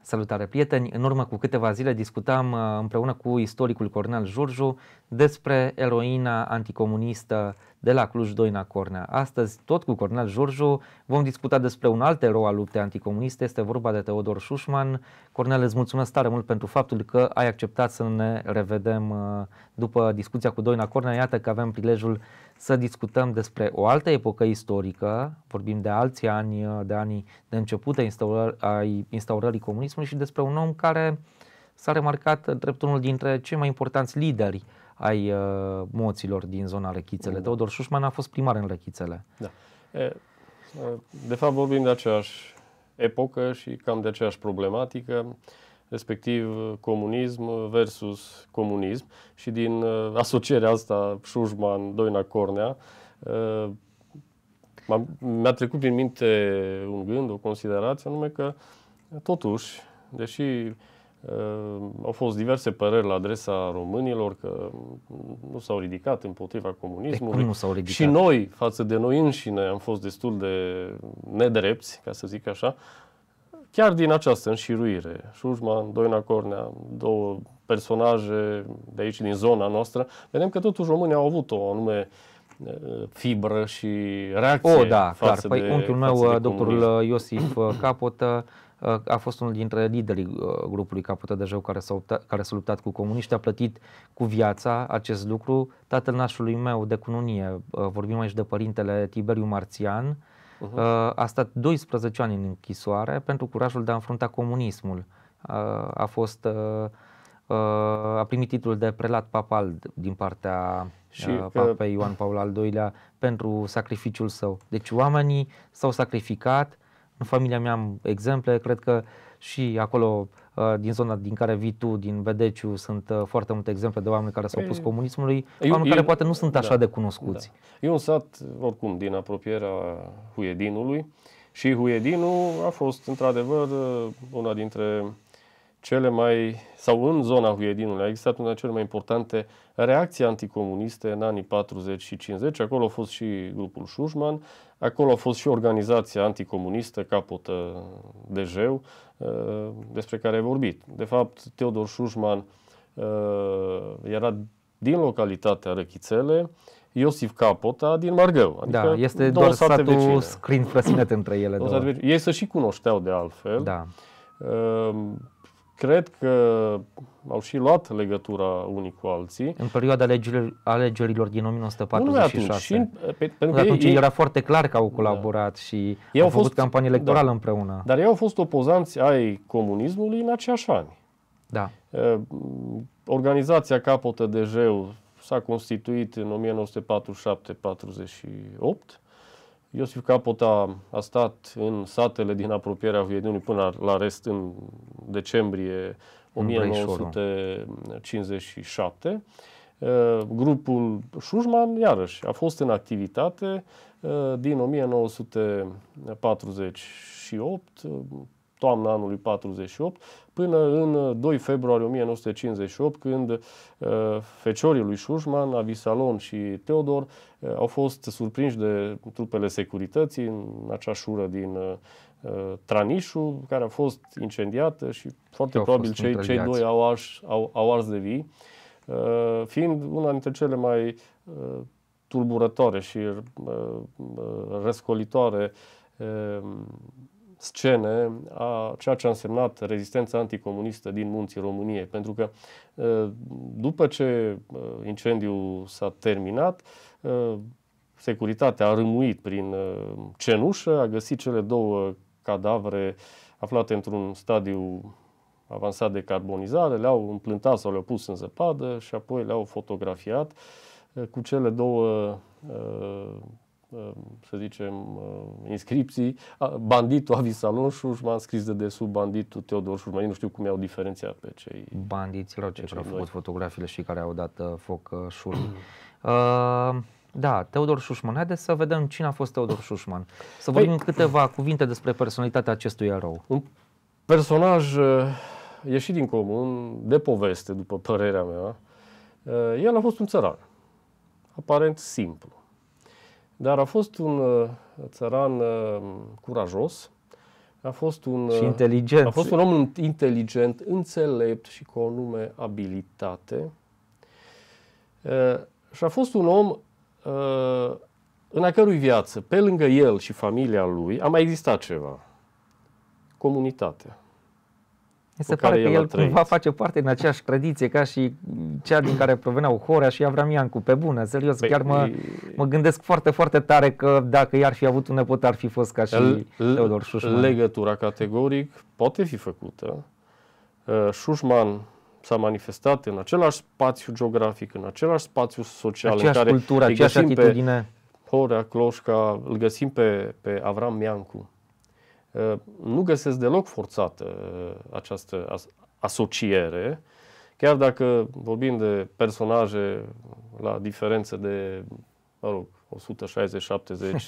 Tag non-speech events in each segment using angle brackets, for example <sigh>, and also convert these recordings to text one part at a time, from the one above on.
Salutare, prieteni! În urmă cu câteva zile discutam uh, împreună cu istoricul Cornel Jurju despre eroina anticomunistă de la Cluj-Doina Cornea. Astăzi, tot cu Cornel Giurgiu, vom discuta despre un alt erou al luptei anticomuniste, este vorba de Teodor Șușman. Cornel, îți mulțumesc tare mult pentru faptul că ai acceptat să ne revedem uh, după discuția cu Doina Cornea. Iată că avem prilejul să discutăm despre o altă epocă istorică, vorbim de alți ani, uh, de anii de început a instaurării, a instaurării comunismului și despre un om care s-a remarcat drept unul dintre cei mai importanți lideri uh, ai uh, moților din zona Lechițele. Da. Mm. Teodor Șușman a fost primar în Lechițele. Da. E, de fapt vorbim de aceeași epocă și cam de aceeași problematică, respectiv comunism versus comunism și din uh, asocierea asta Șușman, Doina Cornea, uh, mi-a trecut prin minte un gând, o considerație, anume că totuși, deși au fost diverse păreri la adresa românilor că nu s-au ridicat împotriva comunismului. nu s-au ridicat? Și noi, față de noi înșine, am fost destul de nedrepți, ca să zic așa, chiar din această înșiruire. Șurman, Doina Cornea, două personaje de aici, din zona noastră, vedem că totuși românii au avut o anume fibră și reacție. O, da, clar. Păi de, unchiul meu, doctorul Iosif uh, Capotă, a fost unul dintre liderii uh, grupului Capută de Jeu care s-a, care s-a luptat cu comuniști, a plătit cu viața acest lucru. Tatăl nașului meu de cununie, uh, vorbim aici de părintele Tiberiu Marțian, uh-huh. Uh, a stat 12 ani în închisoare pentru curajul de a înfrunta comunismul. A fost a primit titlul de prelat papal din partea și papei Ioan Paul al II-lea pentru sacrificiul său. Deci oamenii s-au sacrificat în familia mea am exemple, cred că și acolo uh, din zona din care vii tu, din Bedeciu, sunt uh, foarte multe exemple de oameni care s-au mm. pus comunismului, eu, oameni eu, care poate nu sunt așa da, de da. cunoscuți. Da. E un sat, oricum, din apropierea Huiedinului și Huiedinul a fost, într-adevăr, uh, una dintre cele mai, sau în zona Huiedinului, a existat una cele mai importante reacții anticomuniste în anii 40 și 50. Acolo a fost și grupul Șușman, acolo a fost și organizația anticomunistă Capotă de Jeu, uh, despre care ai vorbit. De fapt, Teodor Șușman uh, era din localitatea Răchițele, Iosif Capota din Margău. Da, adică da, este doar satul vecine. scrin între ele două. Ei se și cunoșteau de altfel. Da. Uh, cred că au și luat legătura unii cu alții. În perioada alegerilor, alegerilor din 1946. Atunci, și, pe, pentru că atunci ei, era foarte clar că au colaborat da. și ei au, au făcut campanie da. electorală da. împreună. Dar ei au fost opozanți ai comunismului în aceiași ani. Da. Ă, organizația Capotă de Jeu s-a constituit în 1947-48 Iosif Capota a stat în satele din apropierea Viedniului până la rest în decembrie 1957. Uh, grupul Șușman, iarăși, a fost în activitate uh, din 1948 toamna anului 48, până în 2 februarie 1958, când uh, feciorii lui Șușman, Avisalon și Teodor, uh, au fost surprinși de trupele securității în acea șură din uh, Tranișu, care a fost incendiată și foarte au probabil cei, cei doi au, aș, au, au ars de vii, fiind una dintre cele mai tulburătoare și răscolitoare scene a ceea ce a însemnat rezistența anticomunistă din munții României, pentru că ă, după ce ă, incendiul s-a terminat, ă, securitatea a rămuit prin cenușă, a găsit cele două cadavre aflate într-un stadiu avansat de carbonizare, le-au împlântat sau le-au pus în zăpadă și apoi le-au fotografiat cu cele două Uh, să zicem, uh, inscripții, banditul Avi și m-a scris de sub banditul Teodor Eu nu știu cum iau au diferențiat pe cei... Bandiților ce au făcut fotografiile și care au dat uh, foc șurii. <clears throat> uh, da, Teodor Șușman. Haideți să vedem cine a fost Teodor Șușman. Să păi- vorbim păi, câteva cuvinte despre personalitatea acestui erou. Un personaj ieșit din comun, de poveste, după părerea mea. El a fost un țăran, aparent simplu dar a fost un uh, țăran uh, curajos, a fost un, și uh, inteligent. A fost un om inteligent, înțelept și cu o nume abilitate. Uh, și a fost un om uh, în a cărui viață, pe lângă el și familia lui, a mai existat ceva. Comunitatea. Mi se pare că el, el cumva face parte din aceeași tradiție ca și cea din care proveneau Horea și Avramian cu pe bună. Serios, Băi, chiar mă, mă gândesc foarte, foarte tare că dacă i-ar fi avut un nepot ar fi fost ca și l- Teodor Șușman. Legătura categoric poate fi făcută. Uh, Șușman s-a manifestat în același spațiu geografic, în același spațiu social aceeași în care cultură, aceeași atitudine. Pe Horea, Cloșca, îl găsim pe, pe Avram Miancu Uh, nu găsesc deloc forțată uh, această asociere, chiar dacă vorbim de personaje la diferență de, mă rog, 160-70 <laughs>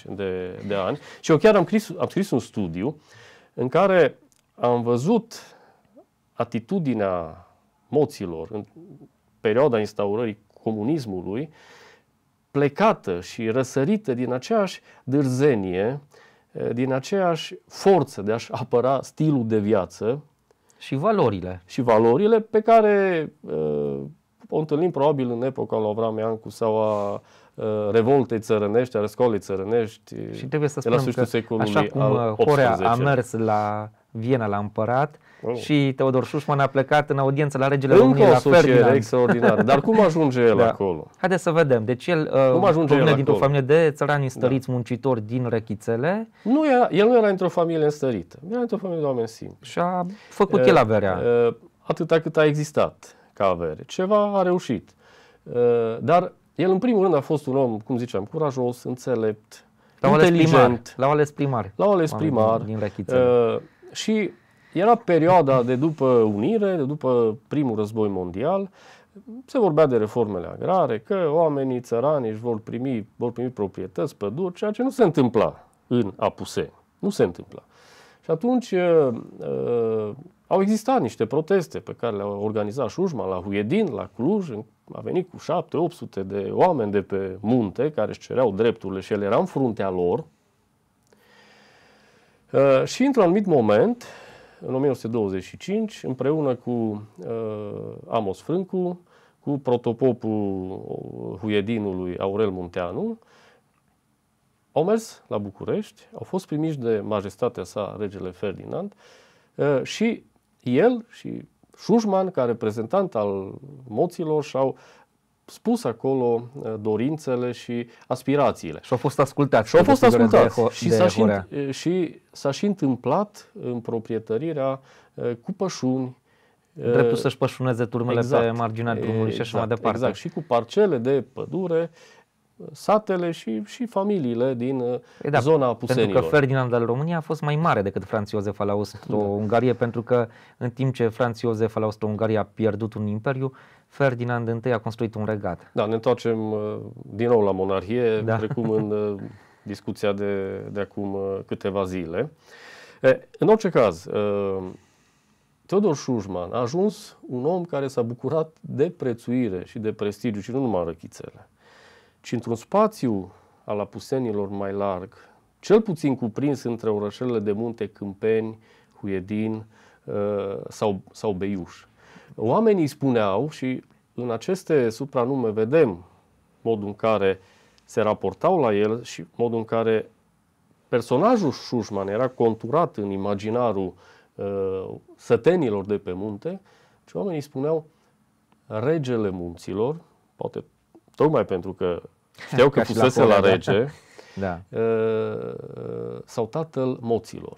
de, de ani. Și eu chiar am scris, am scris un studiu în care am văzut atitudinea moților în perioada instaurării comunismului plecată și răsărită din aceeași dârzenie uh, din aceeași forță de a-și apăra stilul de viață și valorile. Și valorile pe care uh, o întâlnim probabil în epoca lui Avram Iancu sau a revoltei țărănești, a răscolii țărănești și trebuie să spunem la că așa cum uh, Horea a mers la Viena la împărat oh. și Teodor Șușman a plecat în audiență la regele Încă României, la Ferdinand. extraordinar. Dar cum ajunge el da. acolo? Haideți să vedem. Deci el uh, cum ajunge el dintr-o familie de țărani înstăriți, da. muncitori din Rechițele. Nu era, el nu era într-o familie înstărită, era într-o familie de oameni simpli. Și a făcut e, uh, el averea. E, uh, atâta cât a existat ca avere. Ceva a reușit. E, dar el în primul rând a fost un om, cum ziceam, curajos, înțelept, L-au inteligent. Ales primar. L-au ales primar. L-au ales primar. Din, din și era perioada de după unire, de după primul război mondial, se vorbea de reformele agrare, că oamenii țărani își vor primi, vor primi proprietăți, păduri, ceea ce nu se întâmpla în apuse. Nu se întâmpla. Și atunci uh, uh au existat niște proteste pe care le-au organizat Șujma la Huiedin, la Cluj, a venit cu 7-800 de oameni de pe munte care își cereau drepturile și el era în fruntea lor, Uh, și într-un anumit moment, în 1925, împreună cu uh, Amos Frâncu, cu protopopul Huiedinului Aurel Munteanu, au mers la București, au fost primiși de majestatea sa, regele Ferdinand, uh, și el și Șușman, ca reprezentant al moților, și-au spus acolo uh, dorințele și aspirațiile. Și au fost ascultați. Și au fost ascultați. De, și, de și, s-a și întâmplat în proprietărirea uh, cu pășuni, uh, Dreptul să-și pășuneze turmele exact, pe marginea drumului exact, și așa mai exact, departe. Exact, și cu parcele de pădure, uh, satele și, și familiile din e, păi da, zona pusenilor. Pentru că Ferdinand al României a fost mai mare decât Franț Iosef al Austro-Ungarie, da. pentru că în timp ce Franț Iosef al austro ungarie a pierdut un imperiu, Ferdinand I a construit un regat. Da, ne întoarcem din nou la monarhie, da. precum în <laughs> discuția de, de acum uh, câteva zile. În orice caz, uh, Teodor Șujman a ajuns un om care s-a bucurat de prețuire și de prestigiu și nu numai în răchițele, ci într-un spațiu al apusenilor mai larg, cel puțin cuprins între orășelele de munte Câmpeni, Huiedin uh, sau, sau Beiuș. Oamenii spuneau și în aceste supranume vedem modul în care uh, se raportau la el și modul în care personajul Șușman era conturat în imaginarul uh, sătenilor de pe munte și oamenii spuneau regele munților, poate tocmai pentru că știau că fusese la, la da. rege, <laughs> da. uh, sau tatăl moților.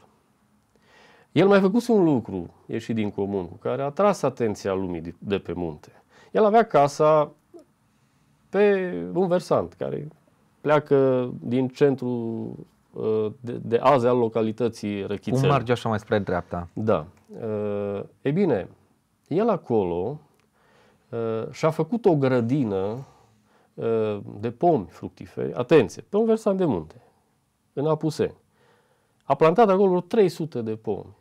El mai făcuse un lucru ieșit din comun, cu care a tras atenția lumii de pe munte. El avea casa pe un versant care pleacă din centrul uh, de, de azi al localității Răchițel. Un marge așa mai spre dreapta. Da. Uh, e bine, el acolo uh, și-a făcut o grădină de pomi fructiferi, atenție, pe un versant de munte, în Apuseni. A plantat acolo 300 de pomi.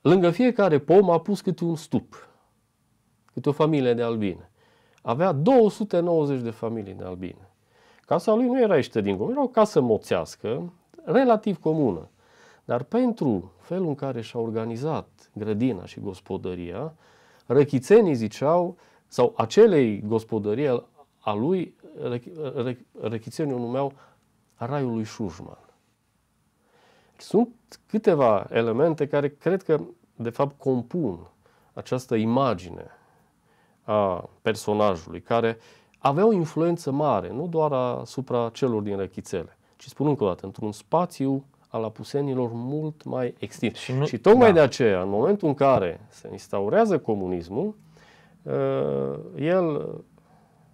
Lângă fiecare pom a pus câte un stup, câte o familie de albine avea 290 de familii în albine. Casa lui nu era ieșită din comun, era o casă moțească, relativ comună. Dar pentru felul în care și-a organizat grădina și gospodăria, răchițenii ziceau, sau acelei gospodării a lui, răchițenii o numeau Raiul lui Șujman. Sunt câteva elemente care cred că, de fapt, compun această imagine a personajului, care avea o influență mare, nu doar asupra celor din răchițele, ci spun încă o dată, într-un spațiu al apusenilor mult mai extins. Și, nu, și tocmai da. de aceea, în momentul în care se instaurează comunismul, uh, el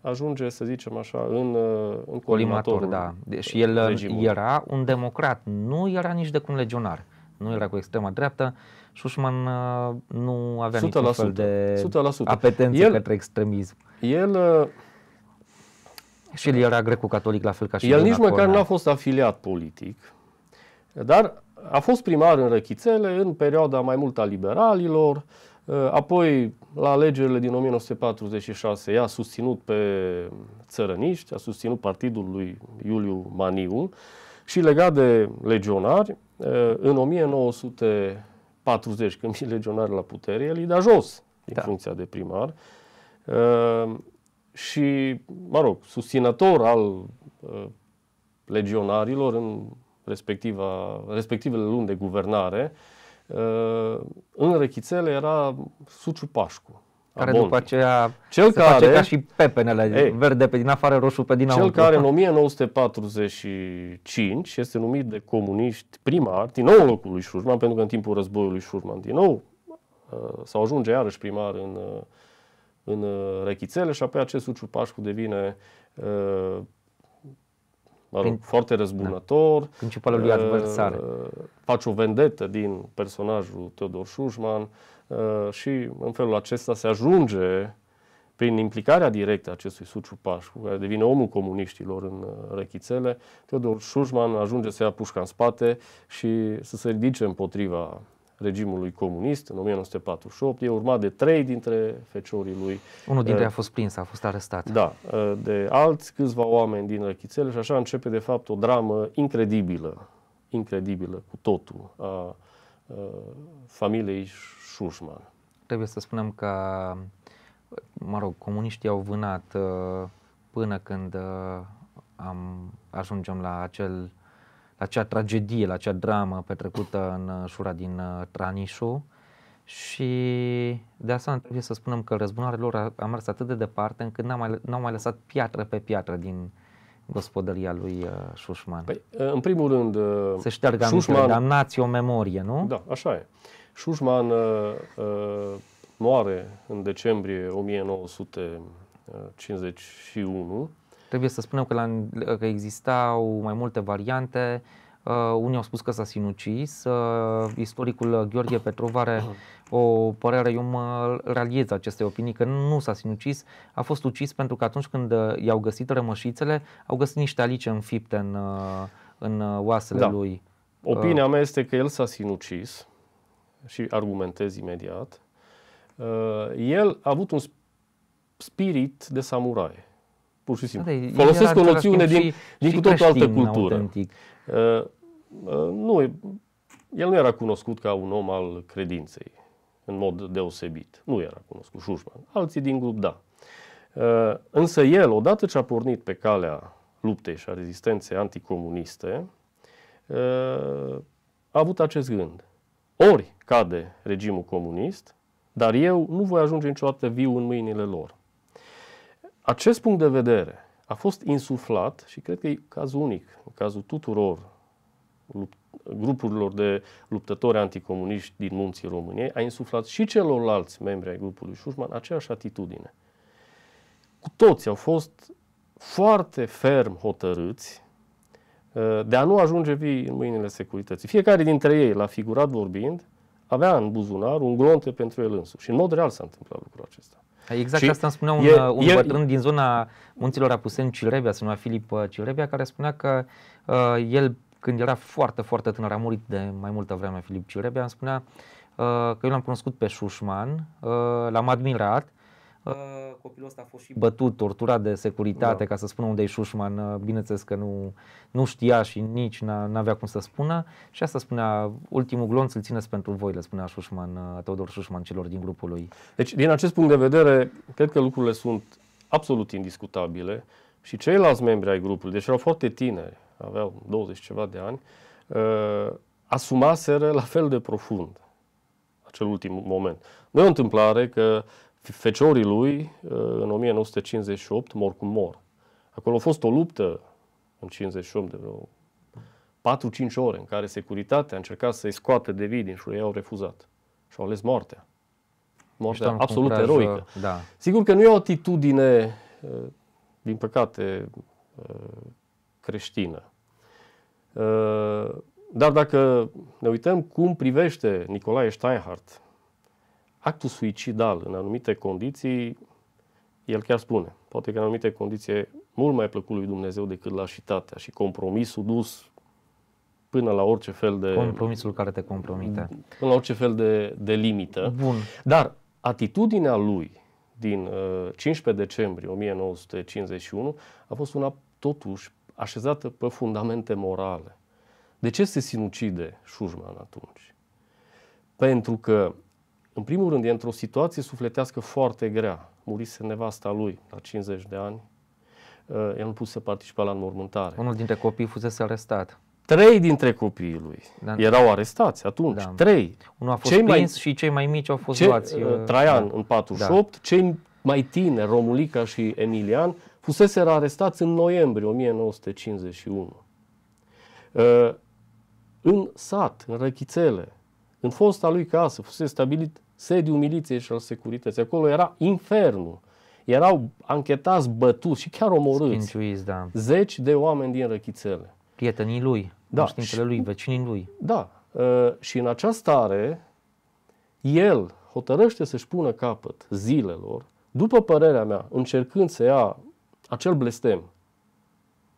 ajunge, să zicem așa, în, uh, în colimator. Da. Deci el regimului. era un democrat, nu era nici de cum legionar, nu era cu extrema dreaptă, Schuschman uh, nu avea 100%, niciun fel de 100%. apetență el, către extremism. El... Uh, și el era grecu catolic la fel ca și El nici măcar nu a fost afiliat politic, dar a fost primar în Răchițele în perioada mai mult a liberalilor, uh, apoi la alegerile din 1946 i-a susținut pe țărăniști, a susținut partidul lui Iuliu Maniu și legat de legionari, în 1900 40 când e legionar la putere, el îi da jos din da. funcția de primar. Uh, și, mă rog, susținător al uh, legionarilor în respectiva, respectivele luni de guvernare, uh, în rechițele era Suciu Pașcu, care bun. după aceea cel se care, face ca și pepenele, ei, verde pe din afară, roșu pe dinăuntru. Cel care în 1945 este numit de comuniști primar, din nou locul lui Șurman, pentru că în timpul războiului Șurman, din nou, uh, sau ajunge iarăși primar în, uh, în uh, Rechițele și apoi acest Suciu Pașcu devine mă rog, Prin... foarte da. răzbunător. Da. Principalul lui uh, adversar. Face o vendetă din personajul Teodor Șușman uh, și în felul acesta se ajunge prin implicarea directă a acestui Suciu Pașcu, care devine omul comuniștilor în uh, rechițele, Teodor Șușman ajunge să ia pușca în spate și să se ridice împotriva regimului comunist în 1948. E urmat de trei dintre feciorii lui. Unul dintre uh, ei a fost prins, a fost arestat. Da, uh, de alți câțiva oameni din răchițele și așa începe de fapt o dramă incredibilă, incredibilă cu totul a, a uh, familiei Șușman. Trebuie să spunem că, mă rog, comuniștii au vânat până când am, ajungem la acel la acea tragedie, la acea dramă petrecută în uh, șura din uh, Tranișu și de asta trebuie să spunem că răzbunarea lor a, a mers atât de departe încât n-au mai, n-au mai lăsat piatră pe piatră din gospodăria lui uh, Șușman. Păi, în primul rând... Se ștergă Șușman... damnație o memorie, nu? Da, așa e. Șușman uh, uh, moare în decembrie 1951 Trebuie să spunem că, la, că existau mai multe variante. Uh, unii au spus că s-a sinucis. Uh, istoricul uh, Gheorghe Petrov are o părere, eu mă raliez aceste opinii, că nu s-a sinucis. A fost ucis pentru că atunci când uh, i-au găsit rămășițele, au găsit niște alice înfipte în, uh, în oasele da. lui. Opinia mea este că el s-a sinucis și argumentez imediat. El a avut un spirit de samurai pur și simplu. Da, Folosesc o noțiune din, și, din și cu tot o altă cultură. Autentic. Uh, uh, nu, el nu era cunoscut ca un om al credinței, în mod deosebit. Nu era cunoscut Șușman. Alții din grup, da. Uh, însă el, odată ce a pornit pe calea luptei și a rezistenței anticomuniste, uh, a avut acest gând. Ori cade regimul comunist, dar eu nu voi ajunge niciodată viu în mâinile lor. Acest punct de vedere a fost insuflat și cred că e cazul unic, în cazul tuturor grupurilor de luptători anticomuniști din munții României, a insuflat și celorlalți membri ai grupului Șușman aceeași atitudine. Cu toți au fost foarte ferm hotărâți uh, de a nu ajunge vii în mâinile securității. Fiecare dintre ei, la figurat vorbind, avea în buzunar un glonte pentru el însuși. Și în mod real s-a întâmplat lucrul acesta. Exact și asta îmi spunea un, e, uh, un e, bătrân din zona munților Apuseni, Cilrebea, se numea Filip uh, Cilrebea, care spunea că uh, el, când era foarte, foarte tânăr, a murit de mai multă vreme Filip Cilrebea, îmi spunea uh, că eu l-am cunoscut pe Șușman, uh, l-am admirat, Copilul ăsta a fost și bătut, torturat de securitate, da. ca să spună unde e Șușman, ă, bineînțeles că nu, nu știa și nici n-avea cum să spună și asta spunea, ultimul glonț îl țineți pentru voi, le spunea Șușman, ă, Teodor Șușman celor din grupul lui. Deci, din acest punct de vedere, cred că lucrurile sunt absolut indiscutabile și ceilalți membri ai grupului, deci erau foarte tineri, aveau 20 ceva de ani, uh, asumaseră la fel de profund acel ultim moment. Nu e o întâmplare că feciorii lui, uh, în 1958, mor cu mor. Acolo a fost o luptă în 58 de vreo 4-5 ore în care securitatea a încercat să-i scoată de vii din ei au refuzat și au ales moartea. Moartea Ești absolut curaj, eroică. Da. Sigur că nu e o atitudine, uh, din păcate, uh, creștină. Dar dacă ne uităm cum privește Nicolae Steinhardt actul suicidal în anumite condiții, el chiar spune, poate că în anumite condiții mult mai plăcut lui Dumnezeu decât lașitatea și compromisul dus până la orice fel de... Compromisul care te compromite. Până la orice fel de, de limită. Bun. Dar atitudinea lui din uh, 15 decembrie 1951 a fost una totuși așezată pe fundamente morale. De ce se sinucide Șujman atunci? Pentru că în primul rând, e într-o situație sufletească foarte grea. Murise nevasta lui la 50 de ani. Uh, el nu puse să participa la înmormântare. Unul dintre copii fusese arestat. Trei dintre copiii lui da, erau arestați atunci, da. trei. Unul a fost cei prins mai, și cei mai mici au fost ce, luați. Uh, uh, Traian da. în 48, da. cei mai tineri, Romulica și Emilian, fusese arestați în noiembrie 1951. În sat, în răchițele, în fosta lui casă fusese stabilit sediul miliției și al securității. Acolo era infernul. Erau anchetați, bătuți și chiar omorâți. Schinciuiți, da. Zeci de oameni din răchițele. Prietenii lui, da. cunoștințele lui, vecinii lui. Da. Uh, și în această stare, el hotărăște să-și pună capăt zilelor, după părerea mea, încercând să ia acel blestem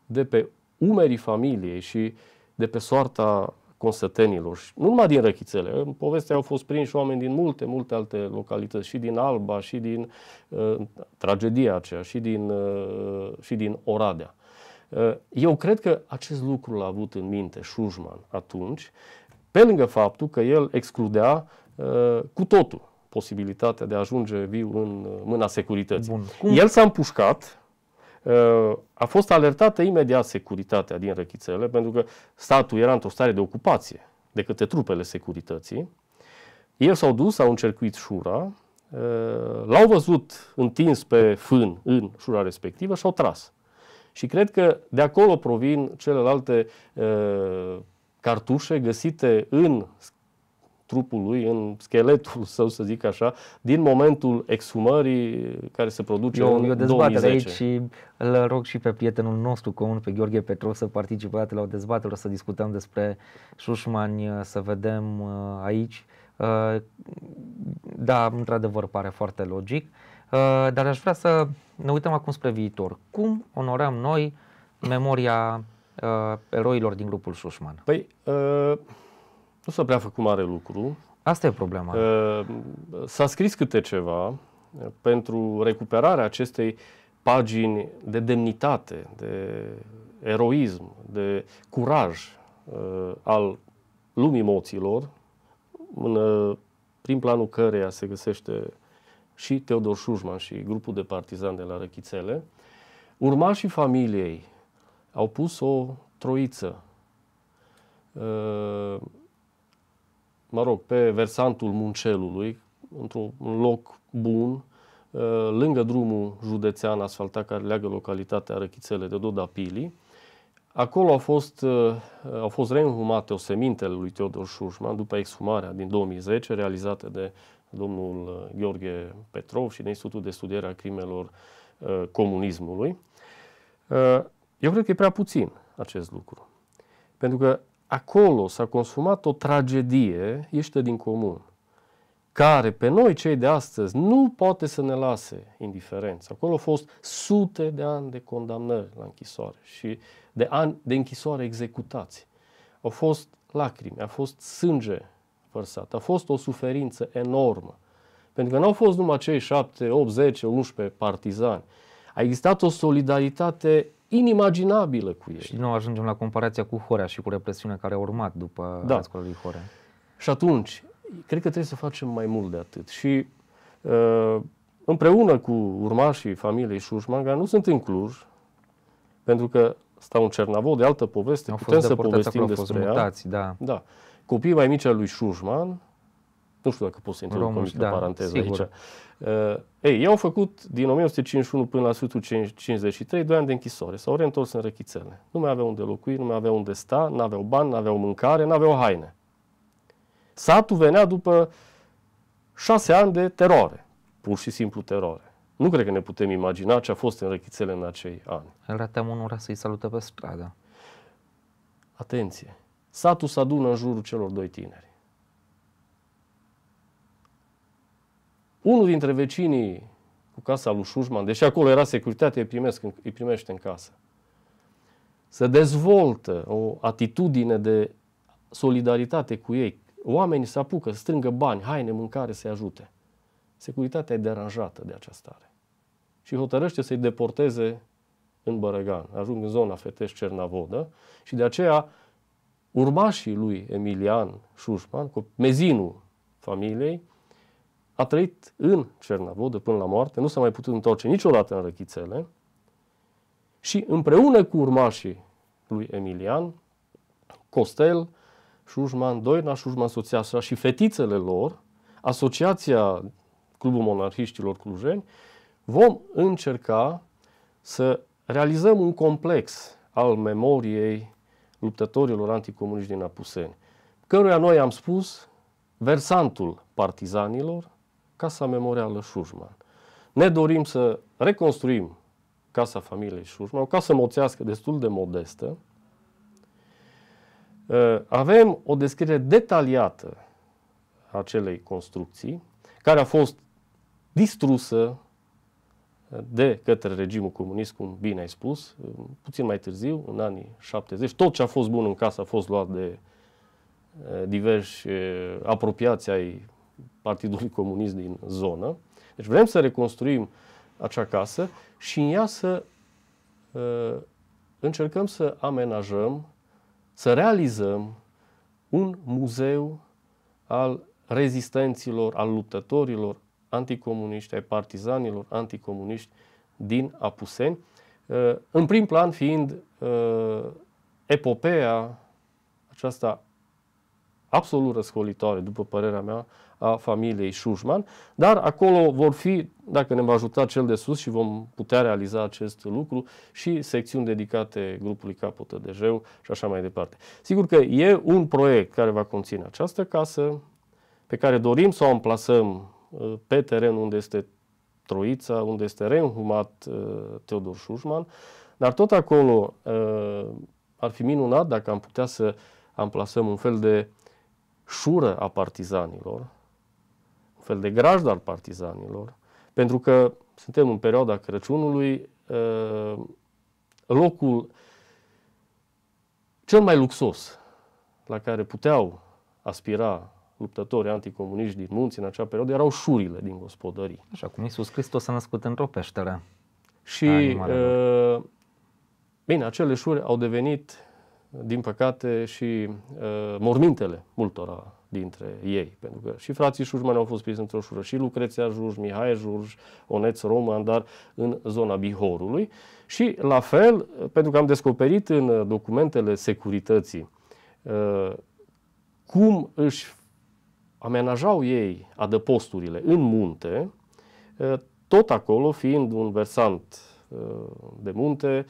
de pe umerii familiei și de pe soarta consătenilor, nu numai din Răchițele. În povestea au fost prinși oameni din multe, multe alte localități, și din Alba, și din uh, tragedia aceea, și din, uh, și din Oradea. Uh, eu cred că acest lucru l-a avut în minte Șujman atunci, pe lângă faptul că el excludea uh, cu totul posibilitatea de a ajunge viu în uh, mâna securității. Bun. El s-a împușcat Uh, a fost alertată imediat securitatea din Răchițele, pentru că statul era într-o stare de ocupație de către trupele securității. Ei s-au dus, au încercuit șura, uh, l-au văzut întins pe fân în șura respectivă și au tras. Și cred că de acolo provin celelalte uh, cartușe găsite în trupului, în scheletul <laughs> său, să zic așa, din momentul exhumării care se produce eu, în eu 2010. aici și îl rog și pe prietenul nostru comun, pe Gheorghe Petrov, să participe la o dezbatere, să discutăm despre șușmani, uh, să vedem uh, aici. Uh, da, într-adevăr, pare foarte logic, dar aș vrea să ne uităm acum spre viitor. Cum onorăm noi memoria eroilor din grupul Sușman? Păi, uh nu s-a prea făcut mare lucru. Asta e problema. Ă, s-a scris câte ceva ă, pentru recuperarea acestei pagini de demnitate, de eroism, de curaj ă, al lumii moților, în prim planul căreia se găsește și Teodor Șujman și grupul de partizani de la Răchițele, urmașii familiei au pus o troiță mă rog, pe versantul muncelului, într-un loc bun, uh, lângă drumul județean asfaltat care leagă localitatea Răchițele de Doda Pili. Acolo au fost, uh, au fost reînhumate o semintele lui Teodor Șușman după exhumarea din 2010 realizată de domnul uh, Gheorghe Petrov și de Institutul de Studiere a Crimelor Comunismului. Eu cred că e prea puțin acest lucru. Pentru că acolo s-a consumat o tragedie ieșită din comun, care pe noi, cei de astăzi, nu poate să ne lase indiferență. Acolo au fost sute de ani de condamnări la închisoare și de ani de închisoare executați. Au fost lacrimi, a fost sânge vărsat, a fost o suferință enormă. Pentru că nu au fost numai cei 7, 8, 10, 11 partizani. A existat o solidaritate inimaginabilă cu ei. Și nu ajungem la comparația cu Horea și cu represiunea care a urmat după da. răscolul lui Horea. Și atunci, cred că trebuie să facem mai mult de atât. Și uh, împreună cu urmașii familiei Șușmanga, nu sunt în Cluj, pentru că stau în Cernavod, de altă poveste, Au putem să povestim despre mutați, ea. Da. da. Copiii mai mici al lui Șușman nu știu dacă pot să intru o mică da, paranteză sigur. aici. Uh, ei, ei au făcut din 1951 până la sfârșitul 53 2 ani de închisoare. S-au reîntors în răchițele. Nu mai aveau unde locui, nu mai aveau unde sta, nu aveau bani, nu aveau mâncare, nu aveau haine. Satul venea după șase ani de teroare, pur și simplu teroare. Nu cred că ne putem imagina ce a fost în răchițele în acei ani. Ratăm unora să-i salută pe stradă. Atenție! Satul se adună în jurul celor doi tineri. Unul dintre vecinii cu casa lui Șușman, deși acolo era securitate, îi, primesc, îi primește în casă. Să dezvoltă o atitudine de solidaritate cu ei. Oamenii se apucă, strângă bani, haine, mâncare, să-i ajute. Securitatea e deranjată de această stare. Și hotărăște să-i deporteze în Bărăgan. Ajung în zona Fetești Cernavodă și de aceea urmașii lui Emilian Șușman, mezinul familiei, a trăit în Cernavodă până la moarte, nu s-a mai putut întoarce niciodată în răchițele și împreună cu urmașii lui Emilian, Costel, Șușman, Doina, Șușman, soția sa și fetițele lor, Asociația Clubul Monarhiștilor Clujeni, vom încerca să realizăm un complex al memoriei luptătorilor anticomuniști din Apuseni, căruia noi am spus versantul partizanilor, Casa Memorială Șujman. Ne dorim să reconstruim Casa Familiei Șujman, o casă moțească destul de modestă. Ă, avem o descriere detaliată a acelei construcții, care a fost distrusă ă, de către regimul comunist, cum bine ai spus, ă, puțin mai târziu, în anii 70. Tot ce a fost bun în casă a fost luat de diversi apropiații ai Partidului Comunist din zonă. Deci vrem să reconstruim acea casă și în ea să uh, încercăm să amenajăm, să realizăm un muzeu al rezistenților, al luptătorilor anticomuniști, ai partizanilor anticomuniști din Apuseni, uh, în prim plan fiind uh, epopeea aceasta absolut răscolitoare, după părerea mea, a familiei Șușman, dar acolo vor fi, dacă ne va ajuta cel de sus și vom putea realiza acest lucru, și secțiuni dedicate grupului Capotă de Jeu și așa mai departe. Sigur că e un proiect care va conține această casă, pe care dorim să o amplasăm uh, pe teren unde este Troița, unde este reînhumat uh, Teodor Șușman, dar tot acolo uh, ar fi minunat dacă am putea să amplasăm un fel de șură a partizanilor, fel de grajd al partizanilor, pentru că suntem în perioada Crăciunului, ă, locul cel mai luxos la care puteau aspira luptători anticomuniști din munți în acea perioadă erau șurile din gospodării. Așa cum Iisus Hristos s-a născut într-o peșteră. Și, ă, bine, acele șuri au devenit din păcate, și uh, mormintele multora dintre ei. Pentru că și frații Șurmani au fost prins într-o șură, și Lucreția Jurj, Mihai Jurj, Oneț Roman, dar în zona Bihorului. Și la fel, pentru că am descoperit în documentele securității uh, cum își amenajau ei adăposturile în munte, uh, tot acolo fiind un versant uh, de munte,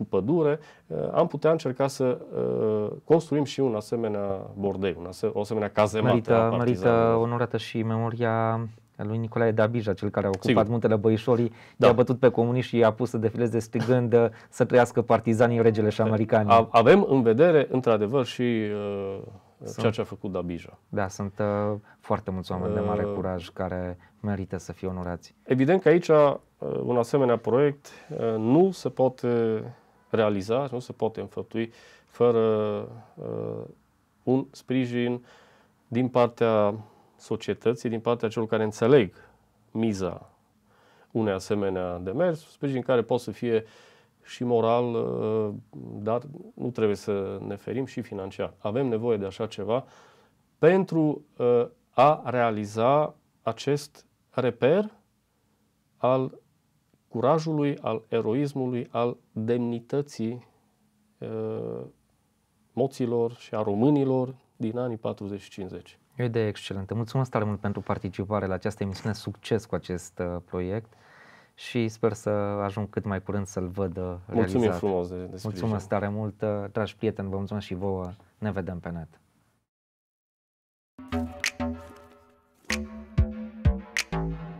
cu pădure, uh, am putea încerca să uh, construim și un asemenea bordei, un asemenea, o asemenea cazemată. marita marita onorată și memoria lui Nicolae Dabija, cel care a ocupat Sigur. muntele Băișorii, da. i-a bătut pe comuniști și i-a pus să defileze strigând uh, să trăiască partizanii, regele și americanii. Avem în vedere, într-adevăr, și uh, sunt, ceea ce a făcut Dabija. Da, sunt uh, foarte mulți oameni uh, de mare curaj care merită să fie onorați. Evident că aici uh, un asemenea proiect uh, nu se poate realiza, nu se poate înfăptui fără uh, un sprijin din partea societății, din partea celor care înțeleg miza unei asemenea demers, sprijin care poate să fie și moral, uh, dar nu trebuie să ne ferim și financiar. Avem nevoie de așa ceva pentru uh, a realiza acest reper al curajului, al eroismului, al demnității uh, moților și a românilor din anii 40-50. E o idee excelentă. Mulțumesc tare mult pentru participare la această emisiune. Succes cu acest uh, proiect și sper să ajung cât mai curând să-l văd uh, realizat. Mulțumim frumos de, de Mulțumesc tare mult, uh, dragi prieteni, vă mulțumesc și vouă. Ne vedem pe net.